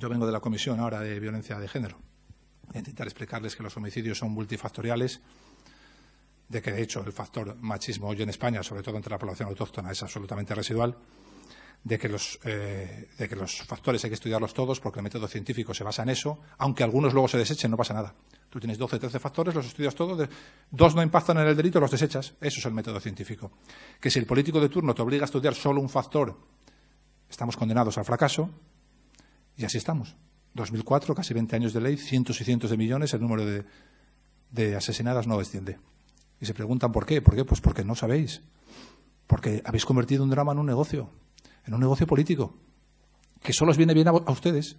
Yo vengo de la Comisión ahora de Violencia de Género. intentar explicarles que los homicidios son multifactoriales, de que de hecho el factor machismo hoy en España, sobre todo entre la población autóctona, es absolutamente residual, de que los, eh, de que los factores hay que estudiarlos todos porque el método científico se basa en eso, aunque algunos luego se desechen, no pasa nada. Tú tienes 12, 13 factores, los estudias todos, dos no impactan en el delito, los desechas. Eso es el método científico. Que si el político de turno te obliga a estudiar solo un factor, estamos condenados al fracaso, y así estamos. 2004, casi 20 años de ley, cientos y cientos de millones, el número de, asesinadas no desciende. Y se preguntan por qué. ¿Por qué? Pues porque no sabéis. Porque habéis convertido un drama en un negocio, en un negocio político, que solo os viene bien a ustedes.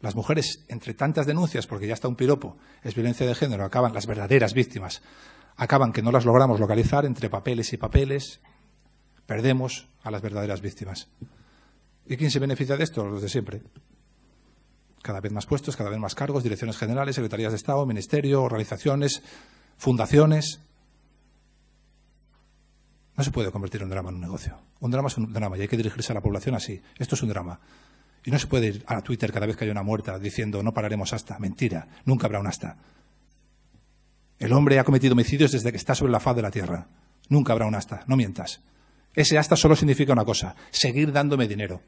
Las mujeres, entre tantas denuncias, porque ya está un piropo, es violencia de género, acaban las verdaderas víctimas, acaban que no las logramos localizar entre papeles y papeles, perdemos a las verdaderas víctimas. ¿Y quién se beneficia de esto? Los de siempre cada vez más puestos, cada vez más cargos, direcciones generales, secretarías de Estado, ministerio, organizaciones, fundaciones. No se puede convertir un drama en un negocio. Un drama es un drama y hay que dirigirse a la población así. Esto es un drama. Y no se puede ir a Twitter cada vez que hay una muerta diciendo no pararemos hasta. Mentira, nunca habrá un hasta. El hombre ha cometido homicidios desde que está sobre la faz de la tierra. Nunca habrá un hasta, no mientas. Ese hasta solo significa una cosa, seguir dándome dinero.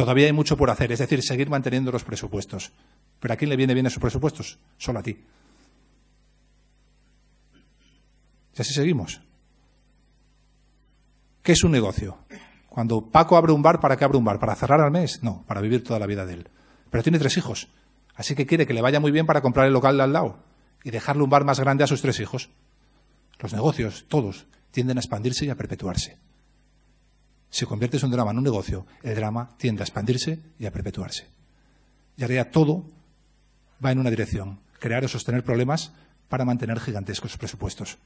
Todavía hay mucho por hacer, es decir, seguir manteniendo los presupuestos. ¿Pero a quién le viene bien esos presupuestos? Solo a ti. Y así seguimos. ¿Qué es un negocio? Cuando Paco abre un bar, ¿para qué abre un bar? ¿Para cerrar al mes? No, para vivir toda la vida de él. Pero tiene tres hijos, así que quiere que le vaya muy bien para comprar el local de al lado y dejarle un bar más grande a sus tres hijos. Los negocios, todos, tienden a expandirse y a perpetuarse. Si conviertes un drama en un negocio, el drama tiende a expandirse y a perpetuarse. Y ya todo va en una dirección, crear o sostener problemas para mantener gigantescos presupuestos.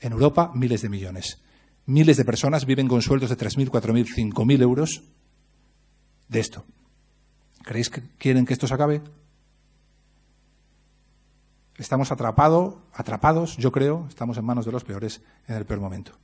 En Europa, miles de millones. Miles de personas viven con sueldos de 3.000, 4.000, 5.000 euros de esto. ¿Creéis que quieren que esto se acabe? Estamos atrapado, atrapados, yo creo, estamos en manos de los peores en el peor momento.